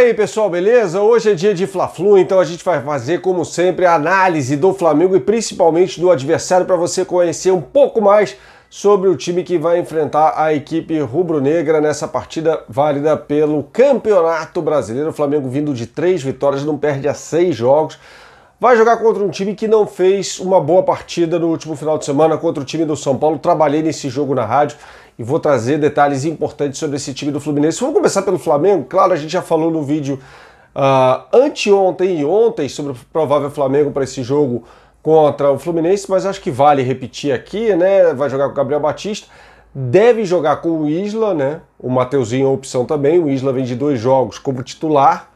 aí, pessoal, beleza? Hoje é dia de Fla-Flu, então a gente vai fazer, como sempre, a análise do Flamengo e principalmente do adversário para você conhecer um pouco mais sobre o time que vai enfrentar a equipe rubro-negra nessa partida válida pelo Campeonato Brasileiro. O Flamengo vindo de três vitórias, não perde a seis jogos. Vai jogar contra um time que não fez uma boa partida no último final de semana contra o time do São Paulo. Trabalhei nesse jogo na rádio e vou trazer detalhes importantes sobre esse time do Fluminense. Vamos começar pelo Flamengo? Claro, a gente já falou no vídeo uh, anteontem e ontem sobre o provável Flamengo para esse jogo contra o Fluminense, mas acho que vale repetir aqui, né? Vai jogar com o Gabriel Batista, deve jogar com o Isla, né? O Mateuzinho é opção também. O Isla vem de dois jogos como titular,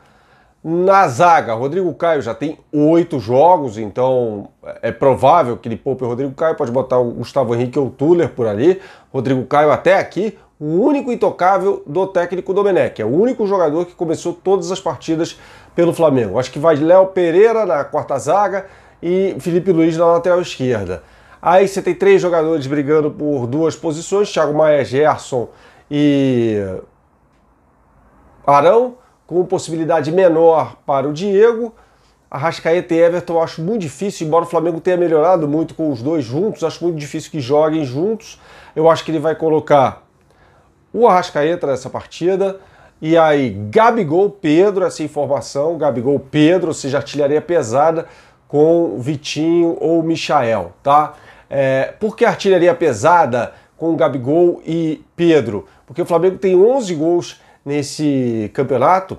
na zaga, Rodrigo Caio já tem oito jogos, então é provável que ele poupe o Rodrigo Caio, pode botar o Gustavo Henrique ou o Tuller por ali. Rodrigo Caio até aqui, o único intocável do técnico Domenech. É o único jogador que começou todas as partidas pelo Flamengo. Acho que vai Léo Pereira na quarta zaga e Felipe Luiz na lateral esquerda. Aí você tem três jogadores brigando por duas posições, Thiago Maia, Gerson e Arão com possibilidade menor para o Diego. Arrascaeta e Everton eu acho muito difícil, embora o Flamengo tenha melhorado muito com os dois juntos, acho muito difícil que joguem juntos. Eu acho que ele vai colocar o Arrascaeta nessa partida. E aí, Gabigol Pedro, essa informação, Gabigol Pedro, ou seja, artilharia pesada com Vitinho ou Michael, tá? É, por que artilharia pesada com Gabigol e Pedro? Porque o Flamengo tem 11 gols nesse campeonato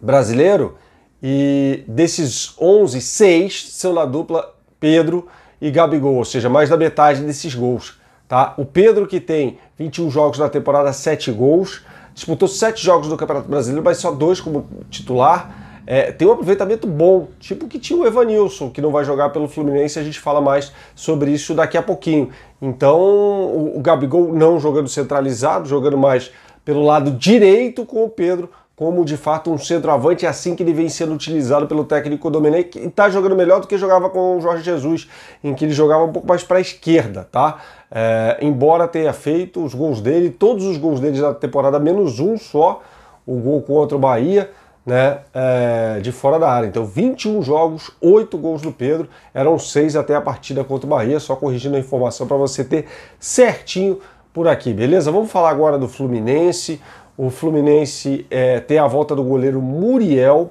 brasileiro e desses 11, 6 são na dupla Pedro e Gabigol, ou seja, mais da metade desses gols. Tá? O Pedro, que tem 21 jogos na temporada, 7 gols, disputou 7 jogos no Campeonato Brasileiro, mas só dois como titular. É, tem um aproveitamento bom, tipo que tinha o Evanilson, que não vai jogar pelo Fluminense, a gente fala mais sobre isso daqui a pouquinho. Então, o, o Gabigol não jogando centralizado, jogando mais pelo lado direito com o Pedro, como de fato um centroavante, é assim que ele vem sendo utilizado pelo técnico Domenech, e está jogando melhor do que jogava com o Jorge Jesus, em que ele jogava um pouco mais para a esquerda, tá? É, embora tenha feito os gols dele, todos os gols dele da temporada, menos um só, o gol contra o Bahia, né, é, de fora da área. Então, 21 jogos, 8 gols do Pedro, eram 6 até a partida contra o Bahia, só corrigindo a informação para você ter certinho por aqui, beleza? Vamos falar agora do Fluminense. O Fluminense é, tem a volta do goleiro Muriel,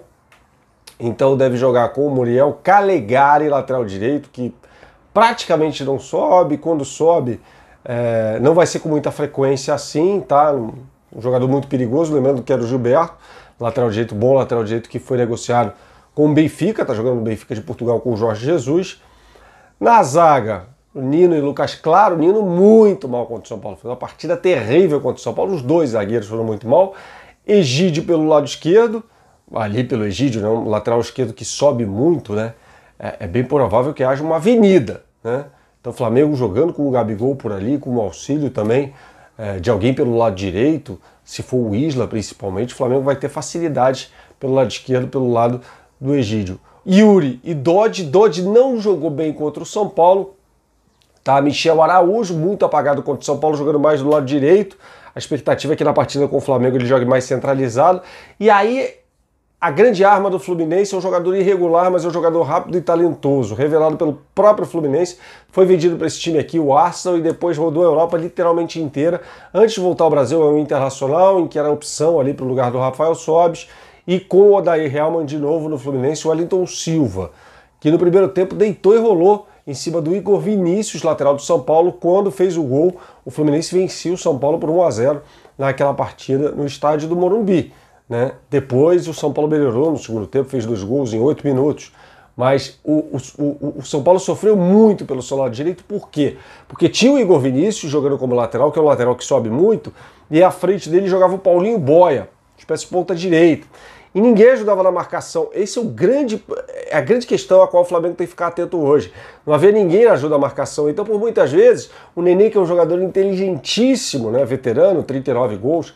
então deve jogar com o Muriel Calegari, lateral direito, que praticamente não sobe. Quando sobe, é, não vai ser com muita frequência assim, tá? Um, jogador muito perigoso, lembrando que era o Gilberto, lateral direito, bom lateral direito, que foi negociado com o Benfica, tá jogando no Benfica de Portugal com o Jorge Jesus. Na zaga, o Nino e o Lucas Claro. O Nino muito mal contra o São Paulo. Foi uma partida terrível contra o São Paulo. Os dois zagueiros foram muito mal. Egídio pelo lado esquerdo, ali pelo Egídio, né? um lateral esquerdo que sobe muito, né? É, é bem provável que haja uma avenida, né? Então, Flamengo jogando com o Gabigol por ali, com o auxílio também é, de alguém pelo lado direito, se for o Isla principalmente, o Flamengo vai ter facilidade pelo lado esquerdo, pelo lado do Egídio. Yuri e Dodge. Dodge não jogou bem contra o São Paulo, tá? Michel Araújo, muito apagado contra o São Paulo, jogando mais do lado direito. A expectativa é que na partida com o Flamengo ele jogue mais centralizado. E aí, a grande arma do Fluminense é um jogador irregular, mas é um jogador rápido e talentoso, revelado pelo próprio Fluminense. Foi vendido para esse time aqui, o Arsenal, e depois rodou a Europa literalmente inteira. Antes de voltar ao Brasil, é o Internacional, em que era opção ali para o lugar do Rafael Sobis. E com o Odair Helman de novo no Fluminense, o Wellington Silva, que no primeiro tempo deitou e rolou em cima do Igor Vinícius, lateral do São Paulo, quando fez o gol. O Fluminense venceu o São Paulo por 1 a 0 naquela partida no estádio do Morumbi. Né? Depois o São Paulo melhorou no segundo tempo, fez dois gols em oito minutos. Mas o, o, o, o, São Paulo sofreu muito pelo seu lado direito, por quê? Porque tinha o Igor Vinícius jogando como lateral, que é um lateral que sobe muito, e à frente dele jogava o Paulinho Boia, espécie de ponta direita e ninguém ajudava na marcação. Esse é o grande, é a grande questão a qual o Flamengo tem que ficar atento hoje. Não havia ninguém ajuda a marcação. Então, por muitas vezes, o Nenê, que é um jogador inteligentíssimo, né, veterano, 39 gols,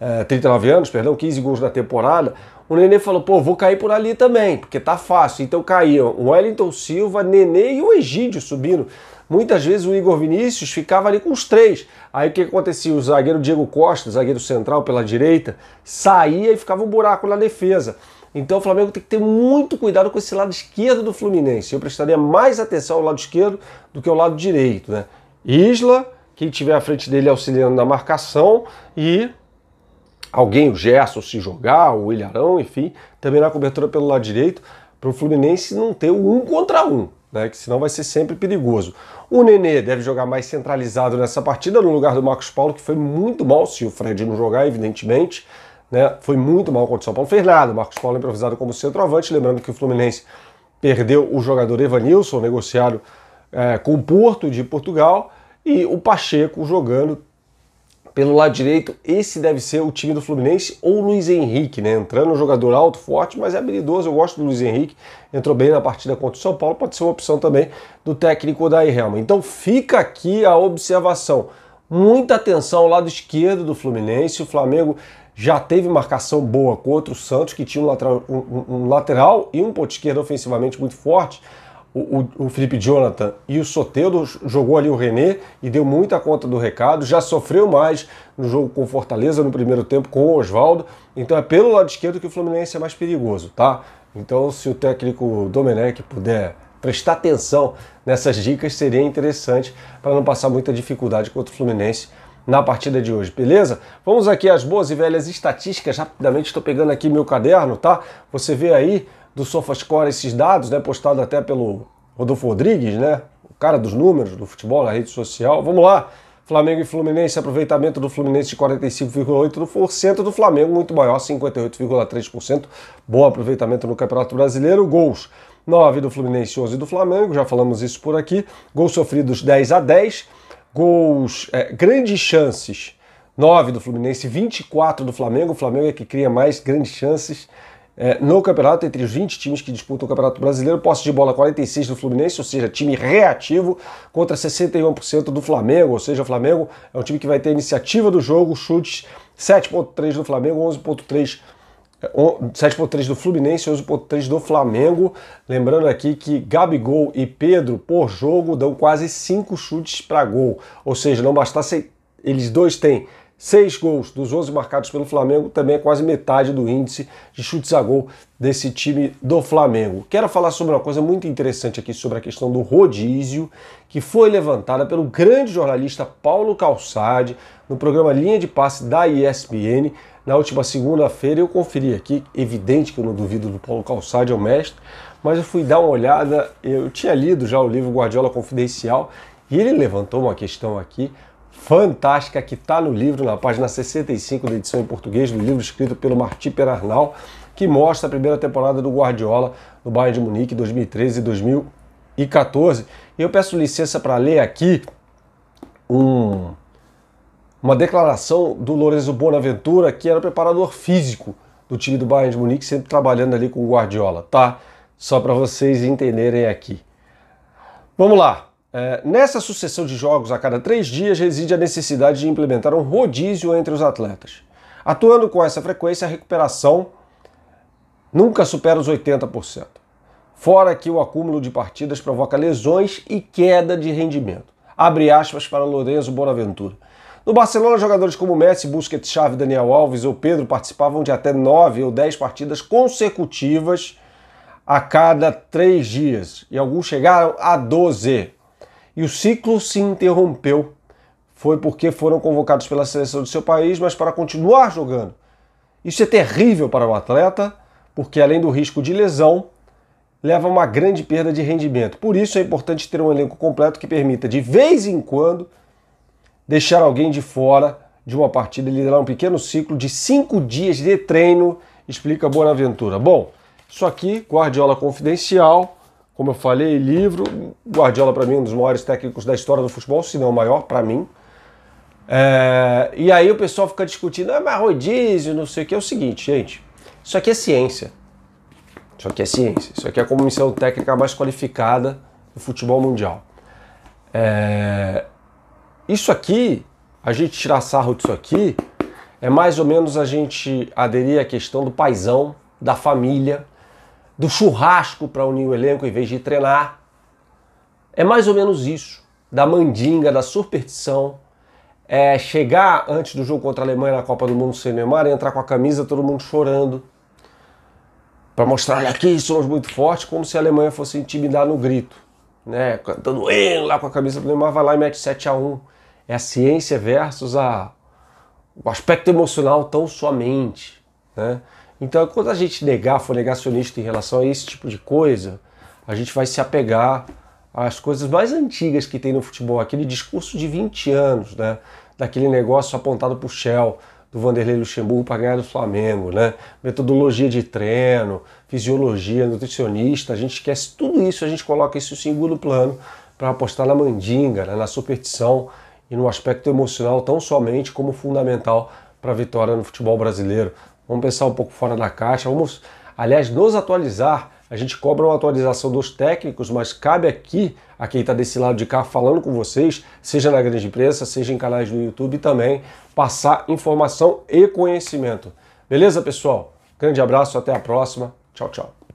é, 39 anos, perdão, 15 gols na temporada, o Nenê falou, pô, vou cair por ali também, porque tá fácil. Então caíam o Wellington Silva, Nenê e o Egídio subindo muitas vezes o Igor Vinícius ficava ali com os três. Aí o que acontecia? O zagueiro Diego Costa, zagueiro central pela direita, saía e ficava um buraco na defesa. Então o Flamengo tem que ter muito cuidado com esse lado esquerdo do Fluminense. Eu prestaria mais atenção ao lado esquerdo do que ao lado direito. Né? Isla, quem tiver à frente dele auxiliando na marcação e alguém, o Gerson, se jogar, o Ilharão, enfim, também na cobertura pelo lado direito, para o Fluminense não ter um contra um né, que senão vai ser sempre perigoso. O Nenê deve jogar mais centralizado nessa partida, no lugar do Marcos Paulo, que foi muito mal, se o Fred não jogar, evidentemente, né, foi muito mal contra o São Paulo. Fernando, Marcos Paulo improvisado como centroavante, lembrando que o Fluminense perdeu o jogador Evanilson, negociado é, com o Porto de Portugal, e o Pacheco jogando pelo lado direito, esse deve ser o time do Fluminense ou o Luiz Henrique, né? Entrando um jogador alto, forte, mas é habilidoso. Eu gosto do Luiz Henrique. Entrou bem na partida contra o São Paulo. Pode ser uma opção também do técnico Odair Helma. Então fica aqui a observação. Muita atenção ao lado esquerdo do Fluminense. O Flamengo já teve marcação boa contra o Santos, que tinha um lateral, um, um lateral e um ponto esquerdo ofensivamente muito forte o, o, Felipe Jonathan e o Soteldo jogou ali o René e deu muita conta do recado, já sofreu mais no jogo com Fortaleza no primeiro tempo com o Oswaldo, então é pelo lado esquerdo que o Fluminense é mais perigoso, tá? Então se o técnico Domenech puder prestar atenção nessas dicas seria interessante para não passar muita dificuldade contra o Fluminense na partida de hoje, beleza? Vamos aqui às boas e velhas estatísticas, rapidamente estou pegando aqui meu caderno, tá? Você vê aí do SofaScore esses dados, né, postado até pelo Rodolfo Rodrigues, né, o cara dos números do futebol na rede social. Vamos lá, Flamengo e Fluminense, aproveitamento do Fluminense de 45,8%, do Flamengo muito maior, 58,3%. Bom aproveitamento no Campeonato Brasileiro, gols 9 do Fluminense, 11 do Flamengo, já falamos isso por aqui. Gols sofridos 10 a 10, gols, é, grandes chances 9 do Fluminense, 24 do Flamengo. O Flamengo é que cria mais grandes chances é, no campeonato, entre os 20 times que disputam o Campeonato Brasileiro, posse de bola 46% do Fluminense, ou seja, time reativo, contra 61% do Flamengo, ou seja, o Flamengo é um time que vai ter iniciativa do jogo, chutes 7.3 do Flamengo, 11.3 7.3 é, do Fluminense, 11.3 do Flamengo. Lembrando aqui que Gabigol e Pedro por jogo dão quase 5 chutes para gol. Ou seja, não bastasse eles dois têm Seis gols dos 11 marcados pelo Flamengo também é quase metade do índice de chutes a gol desse time do Flamengo. Quero falar sobre uma coisa muito interessante aqui, sobre a questão do rodízio, que foi levantada pelo grande jornalista Paulo Calçade no programa Linha de Passe da ESPN na última segunda-feira. Eu conferi aqui, evidente que eu não duvido do Paulo Calçade, é o mestre, mas eu fui dar uma olhada. Eu tinha lido já o livro Guardiola Confidencial e ele levantou uma questão aqui fantástica que está no livro, na página 65 da edição em português, do livro escrito pelo Martí Perarnal, que mostra a primeira temporada do Guardiola no Bayern de Munique 2013 e 2014. E eu peço licença para ler aqui um, uma declaração do Lorenzo Bonaventura, que era o preparador físico do time do Bayern de Munique, sempre trabalhando ali com o Guardiola, tá? Só para vocês entenderem aqui. Vamos lá. É, nessa sucessão de jogos a cada três dias reside a necessidade de implementar um rodízio entre os atletas. Atuando com essa frequência, a recuperação nunca supera os 80%. Fora que o acúmulo de partidas provoca lesões e queda de rendimento. Abre aspas para Lorenzo Bonaventura. No Barcelona, jogadores como Messi, Busquets, Xavi, Daniel Alves ou Pedro participavam de até nove ou dez partidas consecutivas a cada três dias, e alguns chegaram a 12 e o ciclo se interrompeu. Foi porque foram convocados pela seleção do seu país, mas para continuar jogando. Isso é terrível para o atleta, porque além do risco de lesão, leva a uma grande perda de rendimento. Por isso é importante ter um elenco completo que permita, de vez em quando, deixar alguém de fora de uma partida e liderar um pequeno ciclo de cinco dias de treino, explica Bonaventura. Bom, isso aqui, Guardiola Confidencial, como eu falei, livro, Guardiola para mim é um dos maiores técnicos da história do futebol, se não o maior para mim. É, e aí o pessoal fica discutindo, ah, mas rodízio, não sei o que. É o seguinte, gente, isso aqui é ciência. Isso aqui é ciência. Isso aqui é a comissão técnica mais qualificada do futebol mundial. É, isso aqui, a gente tirar sarro disso aqui, é mais ou menos a gente aderir à questão do paisão, da família, do churrasco para unir o elenco em vez de treinar. É mais ou menos isso, da mandinga, da superstição. É chegar antes do jogo contra a Alemanha na Copa do Mundo sem Neymar, entrar com a camisa, todo mundo chorando. Para mostrar, que aqui, somos muito fortes, como se a Alemanha fosse intimidar no grito. Né? Cantando em lá com a camisa do Neymar, vai lá e mete 7 a 1 É a ciência versus a, o aspecto emocional tão somente. Né? Então, quando a gente negar, for negacionista em relação a esse tipo de coisa, a gente vai se apegar às coisas mais antigas que tem no futebol, aquele discurso de 20 anos, né? Daquele negócio apontado por Shell, do Vanderlei Luxemburgo para ganhar do Flamengo, né? Metodologia de treino, fisiologia, nutricionista, a gente esquece tudo isso, a gente coloca isso em segundo plano para apostar na mandinga, né? na superstição e no aspecto emocional tão somente como fundamental para a vitória no futebol brasileiro vamos pensar um pouco fora da caixa, vamos, aliás, nos atualizar. A gente cobra uma atualização dos técnicos, mas cabe aqui a quem está desse lado de cá falando com vocês, seja na grande imprensa, seja em canais do YouTube também, passar informação e conhecimento. Beleza, pessoal? Grande abraço, até a próxima. Tchau, tchau.